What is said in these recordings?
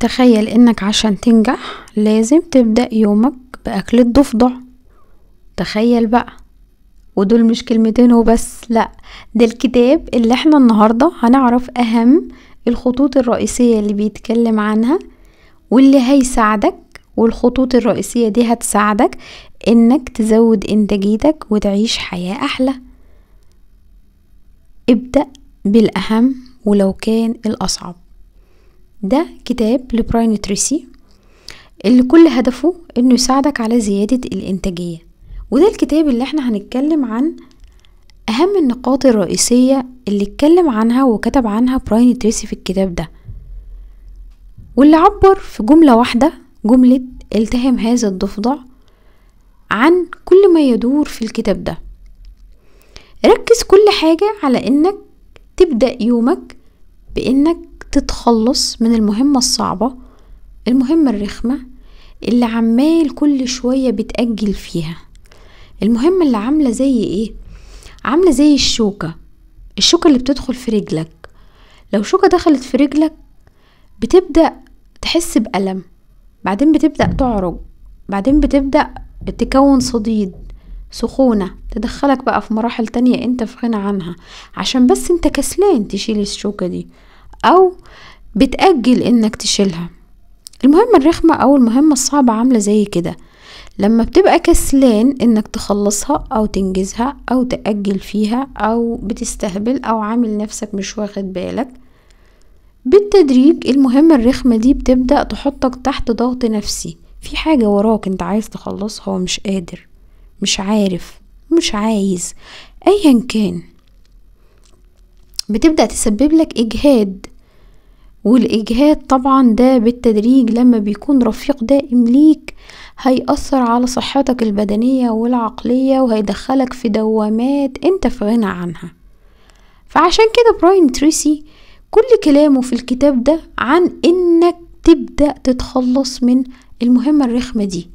تخيل انك عشان تنجح لازم تبدأ يومك بأكل الضفدع تخيل بقى ودول مش كلمتين وبس لا ده الكتاب اللي احنا النهاردة هنعرف اهم الخطوط الرئيسية اللي بيتكلم عنها واللي هيساعدك والخطوط الرئيسية دي هتساعدك انك تزود انتاجيتك وتعيش حياة احلى ابدأ بالأهم ولو كان الأصعب ده كتاب لبراين تريسي اللي كل هدفه انه يساعدك على زيادة الانتاجية وده الكتاب اللي احنا هنتكلم عن اهم النقاط الرئيسية اللي اتكلم عنها وكتب عنها براين تريسي في الكتاب ده واللي عبر في جملة واحدة جملة التهم هذا الضفدع عن كل ما يدور في الكتاب ده ركز كل حاجة على انك تبدأ يومك بإنك تتخلص من المهمة الصعبة المهمة الرخمة اللي عمال كل شوية بتأجل فيها المهمة اللي عاملة زي إيه؟ عاملة زي الشوكة الشوكة اللي بتدخل في رجلك لو شوكة دخلت في رجلك بتبدأ تحس بألم بعدين بتبدأ تعرج بعدين بتبدأ تكون صديد سخونة تدخلك بقى في مراحل تانية انت في غنى عنها عشان بس انت كسلان تشيل الشوكة دي او بتأجل انك تشيلها المهمة الرخمة او المهمة الصعبة عاملة زي كده لما بتبقى كسلان انك تخلصها او تنجزها او تأجل فيها او بتستهبل او عامل نفسك مش واخد بالك بالتدريج المهمة الرخمة دي بتبدأ تحطك تحت ضغط نفسي في حاجة وراك انت عايز تخلصها ومش قادر مش عارف مش عايز ايا كان بتبدأ تسبب لك إجهاد والإجهاد طبعا ده بالتدريج لما بيكون رفيق دائم ليك هيأثر على صحتك البدنية والعقلية وهيدخلك في دوامات انت في غنى عنها فعشان كده براين تريسي كل كلامه في الكتاب ده عن انك تبدأ تتخلص من المهمة الرخمة دي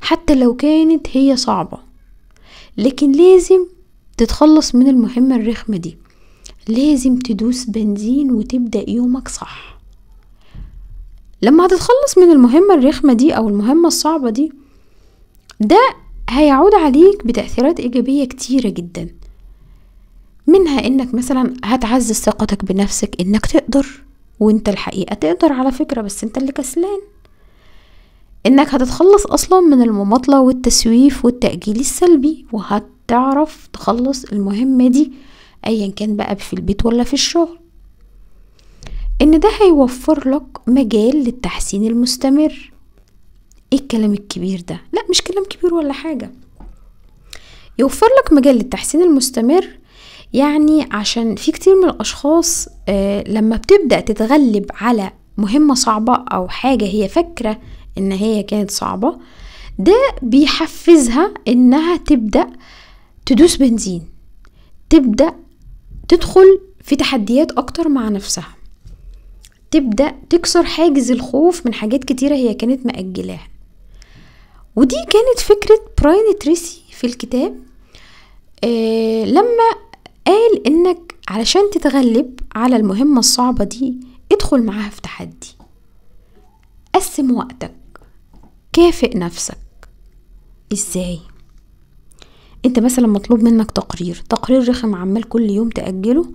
حتى لو كانت هي صعبة لكن لازم تتخلص من المهمة الرخمة دي لازم تدوس بنزين وتبدأ يومك صح لما هتتخلص من المهمة الرخمة دي أو المهمة الصعبة دي ده هيعود عليك بتأثيرات إيجابية كتيرة جدا منها إنك مثلا هتعزز ثقتك بنفسك إنك تقدر وإنت الحقيقة تقدر على فكرة بس إنت اللي كسلان انك هتتخلص اصلا من المماطلة والتسويف والتأجيل السلبي وهتعرف تخلص المهمة دي ايا كان بقى في البيت ولا في الشغل ان ده هيوفر لك مجال للتحسين المستمر ايه الكلام الكبير ده لا مش كلام كبير ولا حاجة يوفر لك مجال للتحسين المستمر يعني عشان في كتير من الاشخاص آه لما بتبدأ تتغلب على مهمة صعبة او حاجة هي فاكرة ان هي كانت صعبة ده بيحفزها انها تبدأ تدوس بنزين تبدأ تدخل في تحديات اكتر مع نفسها تبدأ تكسر حاجز الخوف من حاجات كتيرة هي كانت مأجلاها ودي كانت فكرة براين تريسي في الكتاب آه لما قال انك علشان تتغلب على المهمة الصعبة دي ادخل معاها في تحدي قسم وقتك كافئ نفسك ازاي انت مثلا مطلوب منك تقرير تقرير رخم عمال كل يوم تأجله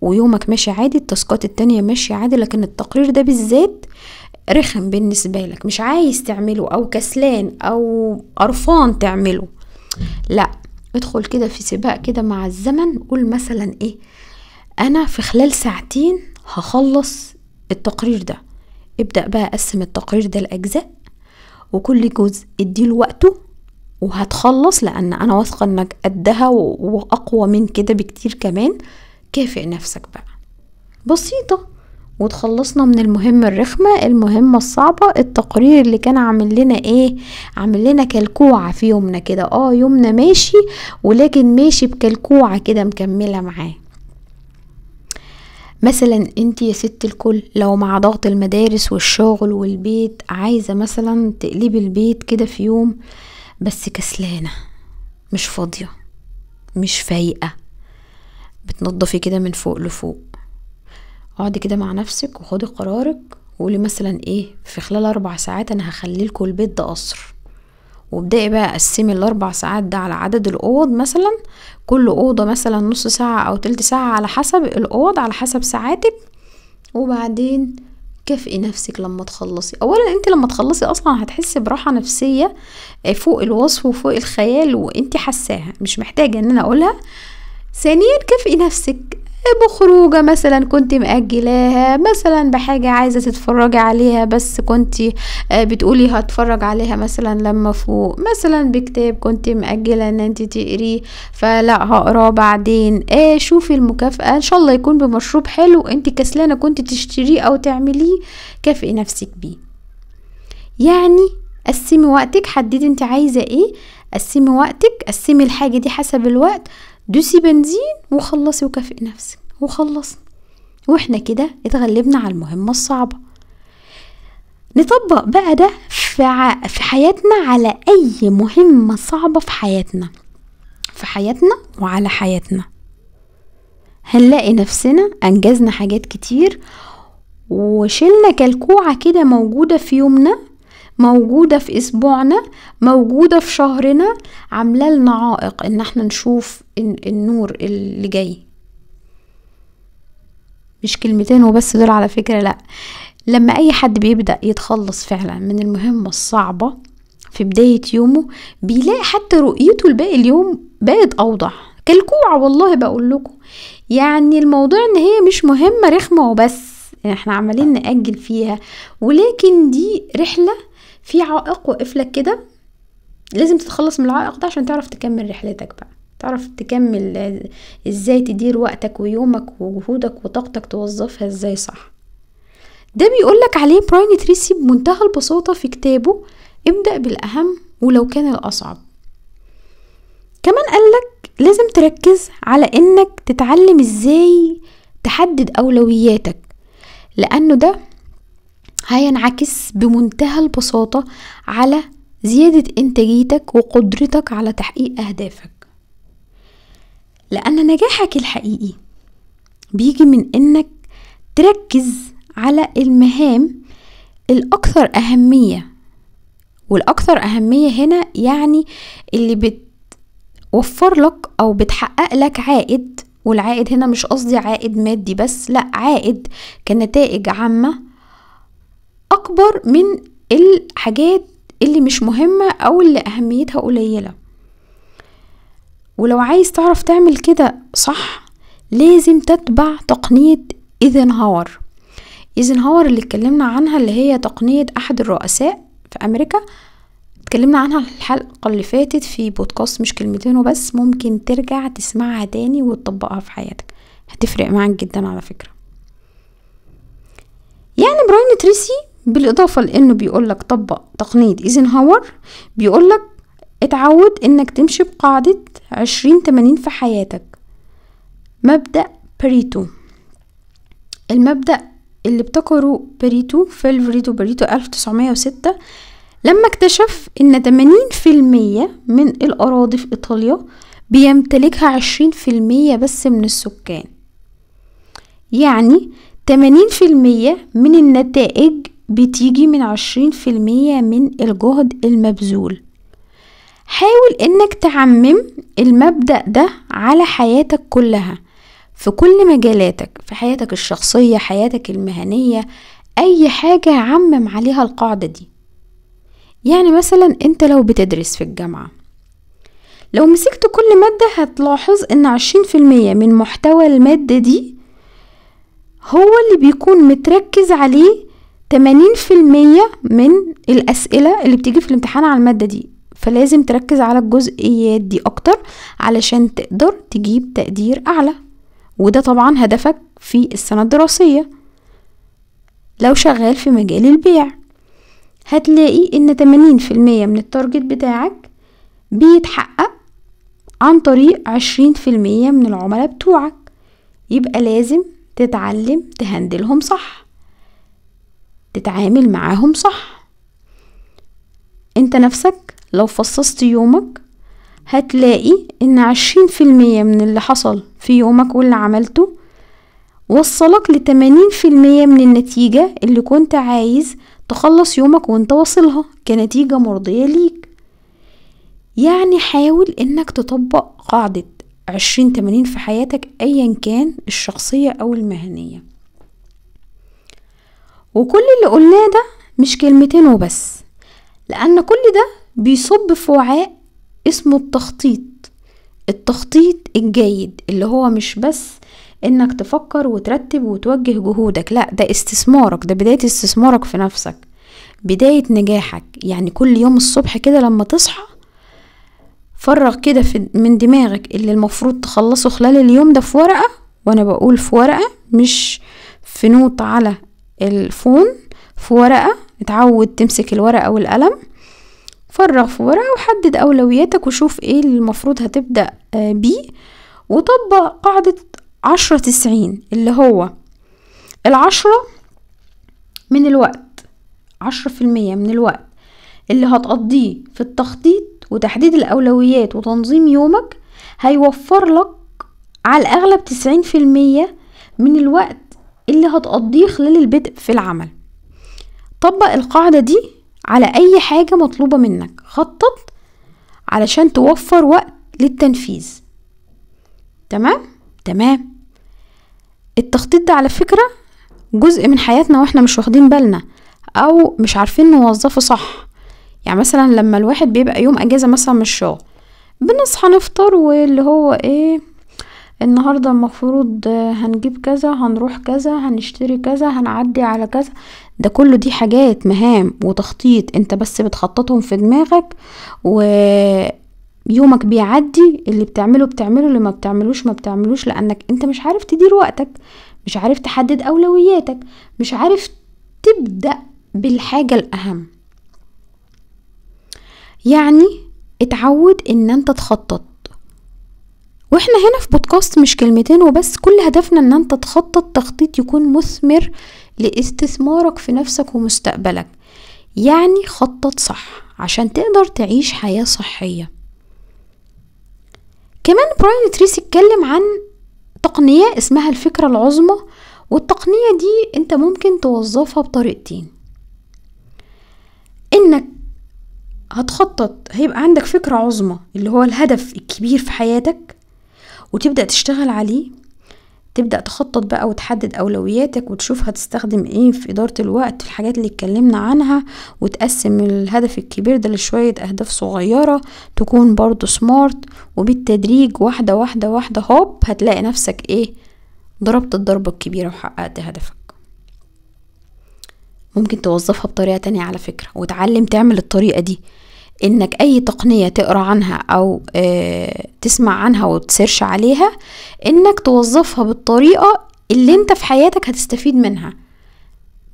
ويومك ماشي عادي التاسكات التانية ماشية عادي لكن التقرير ده بالذات رخم بالنسبة لك مش عايز تعمله او كسلان او قرفان تعمله لا ادخل كده في سباق كده مع الزمن قول مثلا ايه انا في خلال ساعتين هخلص التقرير ده ابدأ بقى اقسم التقرير ده لأجزاء وكل جزء اديله وقته وهتخلص لان انا واثقه انك قدها واقوى من كده بكتير كمان كافئ نفسك بقى بسيطه وتخلصنا من المهمة الرخمة المهمة الصعبة التقرير اللي كان عامل لنا ايه عامل لنا كلكوعة في يومنا كده اه يومنا ماشي ولكن ماشي بكلكوعة كده مكملة معاه مثلا انت يا ست الكل لو مع ضغط المدارس والشغل والبيت عايزة مثلا تقلبي البيت كده في يوم بس كسلانة مش فاضية مش فايقة بتنضفي كده من فوق لفوق اقعدي كده مع نفسك وخدي قرارك وقولي مثلا ايه في خلال اربع ساعات انا هخلي لكم البيت ده قصر وابدأي بقى قسمي الأربع ساعات ده على عدد الأوض مثلا كل أوضة مثلا نص ساعة أو تلت ساعة على حسب الأوض على حسب ساعاتك وبعدين كافئي نفسك لما تخلصي اولا انت لما تخلصي اصلا هتحسي براحه نفسيه آه، فوق الوصف وفوق الخيال وانت حساها مش محتاجه ان انا اقولها ثانيا كافئي نفسك بخروجة مثلا كنت مأجلاها مثلا بحاجة عايزة تتفرجي عليها بس كنت آه، بتقولي هتفرج عليها مثلا لما فوق مثلا بكتاب كنت مأجلة ان انت تقريه فلا هقراه بعدين آه شوفي المكافأة ان شاء الله يكون بمشروب حلو انت كسلانة كنت تشتريه او تعمليه كافئي نفسك بيه يعني قسمي وقتك حددي انت عايزة ايه قسمي وقتك قسمي الحاجة دي حسب الوقت دوسي بنزين وخلصي وكافئي نفسك وخلصنا واحنا كده اتغلبنا على المهمة الصعبة نطبق بقى ده في, ع... في حياتنا على أي مهمة صعبة في حياتنا في حياتنا وعلى حياتنا هنلاقي نفسنا أنجزنا حاجات كتير وشلنا كلكوعة كده موجودة في يومنا موجودة في أسبوعنا موجودة في شهرنا عاملة لنا عائق إن احنا نشوف النور اللي جاي مش كلمتين وبس دول على فكرة لأ لما أي حد بيبدأ يتخلص فعلا من المهمة الصعبة في بداية يومه بيلاقي حتى رؤيته لباقي اليوم بقت أوضح كالكوع والله بقول لكم يعني الموضوع ان هي مش مهمة رخمة وبس احنا عمالين نأجل فيها ولكن دي رحلة في عائق وقفلك كده لازم تتخلص من العائق ده عشان تعرف تكمل رحلتك بقى تعرف تكمل آه، ازاي تدير وقتك ويومك وجهودك وطاقتك توظفها ازاي صح ده بيقولك عليه براين تريسي بمنتهى البساطة في كتابه ابدأ بالأهم ولو كان الأصعب كمان قالك لازم تركز على انك تتعلم ازاي تحدد أولوياتك لأنه ده هينعكس بمنتهى البساطة على زيادة إنتاجيتك وقدرتك على تحقيق أهدافك لأن نجاحك الحقيقي بيجي من إنك تركز على المهام الأكثر أهمية والأكثر أهمية هنا يعني اللي بتوفر لك أو بتحقق لك عائد والعائد هنا مش قصدي عائد مادي بس لا عائد كنتائج عامة اكبر من الحاجات اللي مش مهمه او اللي اهميتها قليله ولو عايز تعرف تعمل كده صح لازم تتبع تقنيه ايزنهاور ايزنهاور اللي اتكلمنا عنها اللي هي تقنيه احد الرؤساء في امريكا اتكلمنا عنها الحلقة اللي فاتت في بودكاست مش كلمتين وبس ممكن ترجع تسمعها تاني وتطبقها في حياتك هتفرق معاك جدا على فكرة يعني براين تريسي بالإضافة لأنه بيقولك طبق تقنية إيزنهاور بيقولك اتعود إنك تمشي بقاعدة عشرين تمانين في حياتك مبدأ بريتو المبدأ اللي ابتكره بريتو فالفريدو بريتو ألف تسعمية وستة لما اكتشف إن تمانين في المية من الأراضي في إيطاليا بيمتلكها عشرين في المية بس من السكان يعني تمانين في المية من النتائج بتيجي من عشرين في المية من الجهد المبذول حاول انك تعمم المبدأ ده على حياتك كلها في كل مجالاتك في حياتك الشخصية حياتك المهنية اي حاجة عمم عليها القاعدة دي يعني مثلا انت لو بتدرس في الجامعة لو مسكت كل مادة هتلاحظ ان عشرين في المية من محتوى المادة دي هو اللي بيكون متركز عليه 80% من الأسئلة اللي بتيجي في الامتحان على المادة دي فلازم تركز على الجزئيات دي أكتر علشان تقدر تجيب تقدير أعلى وده طبعا هدفك في السنة الدراسية لو شغال في مجال البيع هتلاقي ان 80% من التارجت بتاعك بيتحقق عن طريق 20% من العملاء بتوعك يبقى لازم تتعلم تهندلهم صح تتعامل معاهم صح انت نفسك لو فصصت يومك هتلاقي ان عشرين في المية من اللي حصل في يومك واللي عملته وصلك لتمانين في المية من النتيجة اللي كنت عايز تخلص يومك وانت واصلها كنتيجة مرضية ليك يعني حاول انك تطبق قاعدة عشرين تمانين في حياتك ايا كان الشخصية او المهنية وكل اللي قلناه ده مش كلمتين وبس لأن كل ده بيصب في وعاء اسمه التخطيط التخطيط الجيد اللي هو مش بس انك تفكر وترتب وتوجه جهودك لا ده استثمارك ده بداية استثمارك في نفسك بداية نجاحك يعني كل يوم الصبح كده لما تصحى فرغ كده من دماغك اللي المفروض تخلصه خلال اليوم ده في ورقة وانا بقول في ورقة مش في نوت على الفون في ورقة اتعود تمسك الورقة والقلم فرغ في ورقة وحدد أولوياتك وشوف ايه اللي المفروض هتبدأ آه، بيه وطبق قاعدة عشرة تسعين اللي هو العشرة من الوقت عشرة في المية من الوقت اللي هتقضيه في التخطيط وتحديد الأولويات وتنظيم يومك هيوفر لك على الأغلب تسعين في المية من الوقت اللي هتقضيه خلال البدء في العمل طبق القاعدة دي على أي حاجة مطلوبة منك خطط علشان توفر وقت للتنفيذ تمام؟ تمام التخطيط ده على فكرة جزء من حياتنا واحنا مش واخدين بالنا أو مش عارفين نوظفه صح يعني مثلا لما الواحد بيبقى يوم أجازة مثلا من الشغل بنصحى نفطر واللي هو ايه النهاردة المفروض هنجيب كذا هنروح كذا هنشتري كذا هنعدي على كذا ده كله دي حاجات مهام وتخطيط انت بس بتخططهم في دماغك و يومك بيعدي اللي بتعمله بتعمله اللي ما بتعملوش ما بتعملوش لانك انت مش عارف تدير وقتك مش عارف تحدد اولوياتك مش عارف تبدا بالحاجه الاهم يعني اتعود ان انت تخطط واحنا هنا في بودكاست مش كلمتين وبس كل هدفنا ان انت تخطط تخطيط يكون مثمر لاستثمارك في نفسك ومستقبلك يعني خطط صح عشان تقدر تعيش حياة صحية كمان براين تريس اتكلم عن تقنية اسمها الفكرة العظمى والتقنية دي انت ممكن توظفها بطريقتين انك هتخطط هيبقى عندك فكرة عظمى اللي هو الهدف الكبير في حياتك وتبدأ تشتغل عليه تبدأ تخطط بقى وتحدد أولوياتك وتشوف هتستخدم ايه في إدارة الوقت الحاجات اللي اتكلمنا عنها وتقسم الهدف الكبير ده لشوية أهداف صغيرة تكون برضو سمارت وبالتدريج واحدة واحدة واحدة هوب هتلاقي نفسك ايه ضربت الضربة الكبيرة وحققت هدفك ممكن توظفها بطريقة تانية على فكرة وتعلم تعمل الطريقة دي انك اي تقنية تقرا عنها او آه، تسمع عنها وتسيرش عليها انك توظفها بالطريقة اللي انت في حياتك هتستفيد منها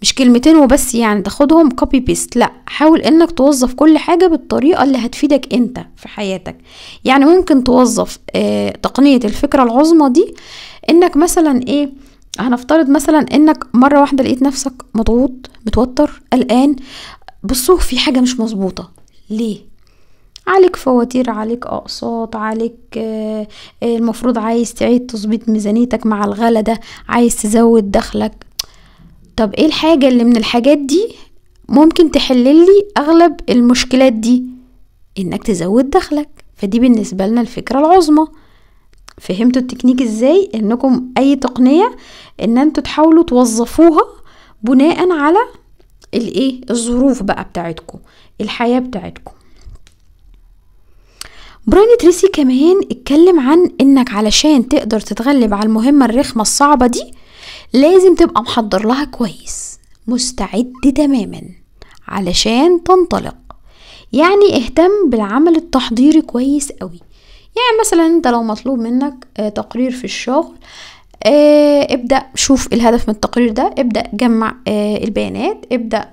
مش كلمتين وبس يعني تاخدهم كوبي بيست لا حاول انك توظف كل حاجة بالطريقة اللي هتفيدك انت في حياتك يعني ممكن توظف آه، تقنية الفكرة العظمى دي انك مثلا ايه هنفترض مثلا انك مرة واحدة لقيت نفسك مضغوط متوتر قلقان بصوا في حاجة مش مظبوطة ليه عليك فواتير عليك اقساط عليك آه، آه، المفروض عايز تعيد تظبيط ميزانيتك مع الغلا ده عايز تزود دخلك طب ايه الحاجة اللي من الحاجات دي ممكن تحللي اغلب المشكلات دي انك تزود دخلك فدي بالنسبة لنا الفكرة العظمى فهمتوا التكنيك ازاي انكم اي تقنية ان انتوا تحاولوا توظفوها بناء على الايه الظروف بقى بتاعتكم الحياة بتاعتكم براين تريسي كمان اتكلم عن انك علشان تقدر تتغلب على المهمة الرخمة الصعبة دي لازم تبقى محضر لها كويس مستعد تماما علشان تنطلق يعني اهتم بالعمل التحضيري كويس قوي يعني مثلا انت لو مطلوب منك آه، تقرير في الشغل آه، ابدا شوف الهدف من التقرير ده ابدا جمع آه، البيانات ابدا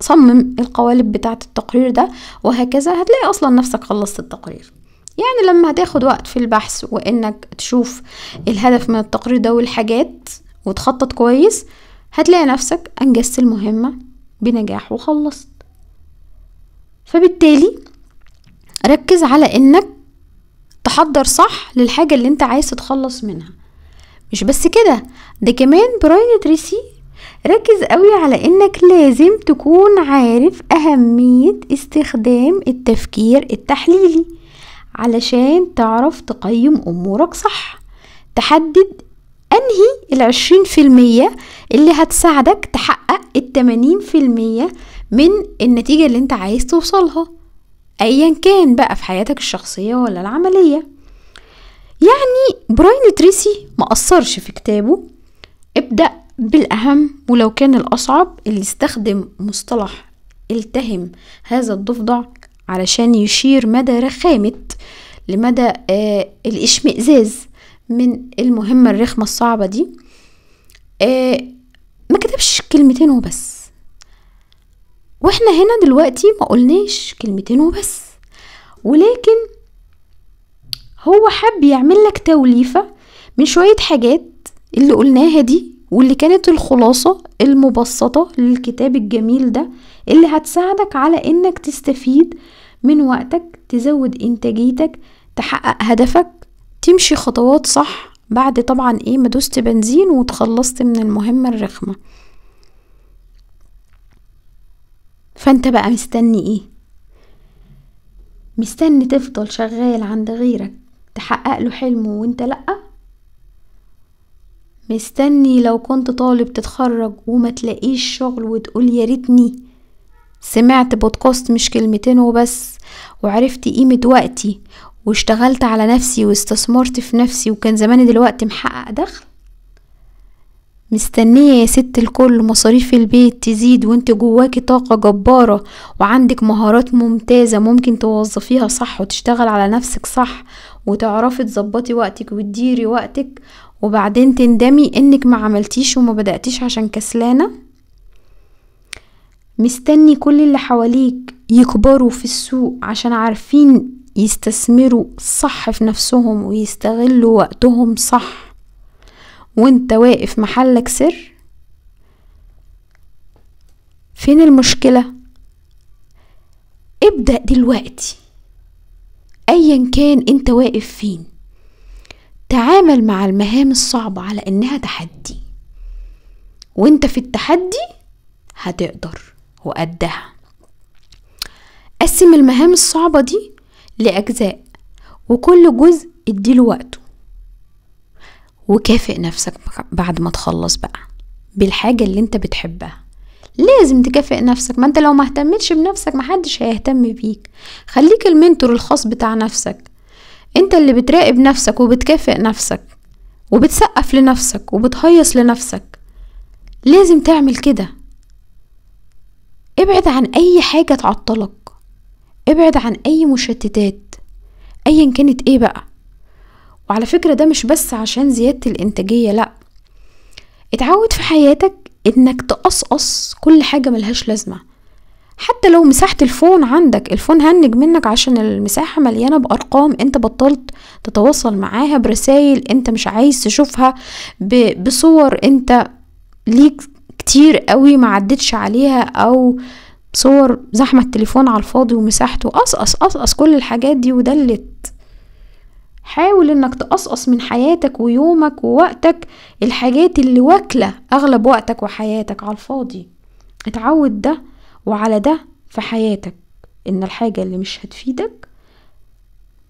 صمم القوالب بتاعة التقرير ده وهكذا هتلاقي أصلا نفسك خلصت التقرير يعني لما هتاخد وقت في البحث وإنك تشوف الهدف من التقرير ده والحاجات وتخطط كويس هتلاقي نفسك أنجزت المهمة بنجاح وخلصت فبالتالي ركز على إنك تحضر صح للحاجة اللي انت عايز تتخلص منها مش بس كده ده كمان براين تريسي ركز قوي على انك لازم تكون عارف اهمية استخدام التفكير التحليلي علشان تعرف تقيم امورك صح تحدد انهي العشرين في المية اللي هتساعدك تحقق التمانين في المية من النتيجة اللي انت عايز توصلها ايا كان بقى في حياتك الشخصية ولا العملية يعني براين تريسي مقصرش في كتابه ابدأ بالأهم ولو كان الأصعب اللي استخدم مصطلح التهم هذا الضفدع علشان يشير مدى رخامة لمدى آه الاشمئزاز من المهمة الرخمة الصعبة دي آه ما كتبش كلمتين وبس واحنا هنا دلوقتي ما قلناش كلمتين وبس ولكن هو حب يعمل لك توليفة من شوية حاجات اللي قلناها دي واللي كانت الخلاصة المبسطة للكتاب الجميل ده اللي هتساعدك على انك تستفيد من وقتك تزود انتاجيتك تحقق هدفك تمشي خطوات صح بعد طبعا ايه ما دوست بنزين وتخلصت من المهمة الرخمة فانت بقى مستني ايه مستني تفضل شغال عند غيرك تحقق له حلمه وانت لأ مستني لو كنت طالب تتخرج وما تلاقيش شغل وتقول يا ريتني سمعت بودكاست مش كلمتين وبس وعرفت قيمة وقتي واشتغلت على نفسي واستثمرت في نفسي وكان زماني دلوقتي محقق دخل مستنية يا ست الكل مصاريف البيت تزيد وانت جواكي طاقة جبارة وعندك مهارات ممتازة ممكن توظفيها صح وتشتغل على نفسك صح وتعرفي تظبطي وقتك وتديري وقتك وبعدين تندمي انك ما عملتيش وما بدأتيش عشان كسلانة مستني كل اللي حواليك يكبروا في السوق عشان عارفين يستثمروا صح في نفسهم ويستغلوا وقتهم صح وانت واقف محلك سر فين المشكلة ابدأ دلوقتي ايا إن كان انت واقف فين تعامل مع المهام الصعبة على إنها تحدي وإنت في التحدي هتقدر وقدها قسم المهام الصعبة دي لأجزاء وكل جزء اديله وقته وكافئ نفسك بعد ما تخلص بقى بالحاجة اللي انت بتحبها لازم تكافئ نفسك ما انت لو ما اهتمتش بنفسك محدش هيهتم بيك خليك المنتور الخاص بتاع نفسك انت اللي بتراقب نفسك وبتكافئ نفسك وبتسقف لنفسك وبتهيص لنفسك لازم تعمل كده ابعد عن اي حاجة تعطلك ابعد عن اي مشتتات ايا كانت ايه بقى وعلى فكرة ده مش بس عشان زيادة الانتاجية لأ اتعود في حياتك انك تقصقص كل حاجة ملهاش لازمة حتى لو مساحة الفون عندك الفون هنج منك عشان المساحة مليانة بأرقام انت بطلت تتواصل معاها برسايل انت مش عايز تشوفها بصور انت ليك كتير قوي ما عدتش عليها او صور زحمة التليفون على الفاضي ومساحته قصقص قصقص كل الحاجات دي ودلت حاول انك تقصقص من حياتك ويومك ووقتك الحاجات اللي واكلة اغلب وقتك وحياتك على الفاضي اتعود ده وعلى ده في حياتك ان الحاجة اللي مش هتفيدك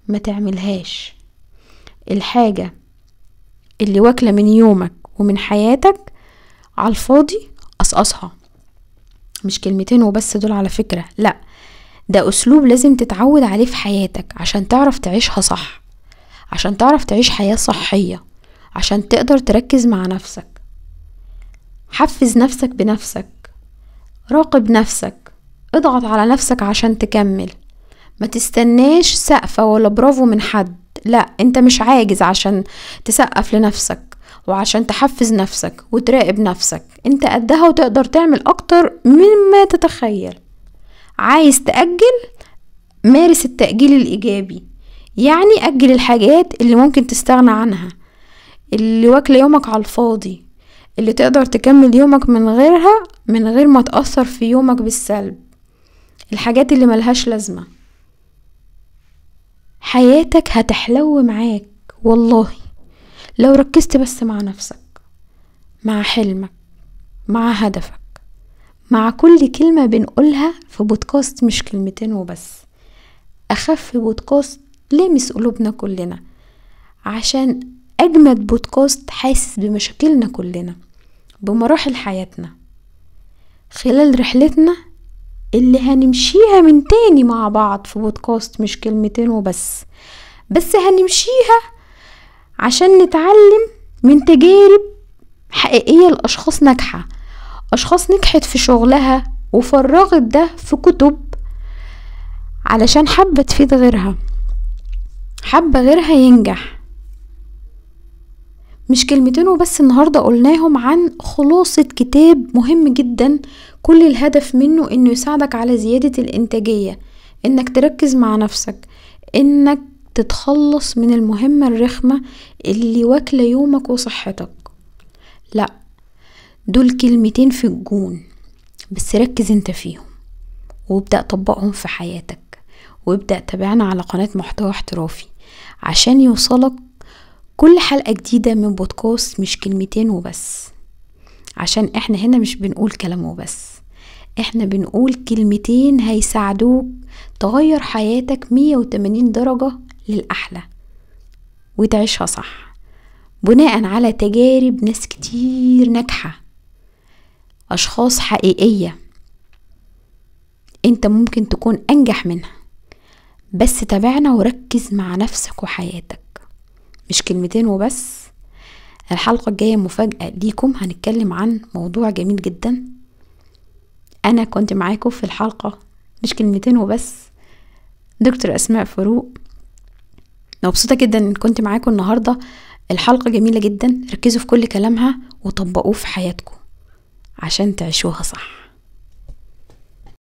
ما تعملهاش الحاجة اللي واكلة من يومك ومن حياتك على الفاضي قصقصها مش كلمتين وبس دول على فكرة لا ده أسلوب لازم تتعود عليه في حياتك عشان تعرف تعيشها صح عشان تعرف تعيش حياة صحية عشان تقدر تركز مع نفسك حفز نفسك بنفسك راقب نفسك اضغط على نفسك عشان تكمل ما تستناش سقفة ولا برافو من حد لا انت مش عاجز عشان تسقف لنفسك وعشان تحفز نفسك وتراقب نفسك انت قدها وتقدر تعمل اكتر مما تتخيل عايز تأجل مارس التأجيل الإيجابي يعني أجل الحاجات اللي ممكن تستغنى عنها اللي واكلة يومك على الفاضي اللي تقدر تكمل يومك من غيرها من غير ما تأثر في يومك بالسلب الحاجات اللي ملهاش لازمة حياتك هتحلو معاك والله لو ركزت بس مع نفسك مع حلمك مع هدفك مع كل كلمة بنقولها في بودكاست مش كلمتين وبس أخف بودكاست لمس قلوبنا كلنا عشان أجمد بودكاست حاسس بمشاكلنا كلنا بمراحل حياتنا خلال رحلتنا اللي هنمشيها من تاني مع بعض في بودكاست مش كلمتين وبس بس هنمشيها عشان نتعلم من تجارب حقيقية لأشخاص ناجحة أشخاص نجحت في شغلها وفرغت ده في كتب علشان حابة تفيد غيرها حابة غيرها ينجح مش كلمتين وبس النهاردة قلناهم عن خلاصة كتاب مهم جدا كل الهدف منه انه يساعدك على زيادة الانتاجية انك تركز مع نفسك انك تتخلص من المهمة الرخمة اللي واكلة يومك وصحتك لا دول كلمتين في الجون بس ركز انت فيهم وابدأ طبقهم في حياتك وابدأ تابعنا على قناة محتوى احترافي عشان يوصلك كل حلقة جديدة من بودكاست مش كلمتين وبس عشان احنا هنا مش بنقول كلام وبس احنا بنقول كلمتين هيساعدوك تغير حياتك 180 درجة للأحلى وتعيشها صح بناء على تجارب ناس كتير ناجحة أشخاص حقيقية انت ممكن تكون أنجح منها بس تابعنا وركز مع نفسك وحياتك مش كلمتين وبس الحلقة الجاية مفاجأة ليكم هنتكلم عن موضوع جميل جدا أنا كنت معاكم في الحلقة مش كلمتين وبس دكتور أسماء فاروق مبسوطة جدا إن كنت معاكم النهاردة الحلقة جميلة جدا ركزوا في كل كلامها وطبقوه في حياتكم عشان تعيشوها صح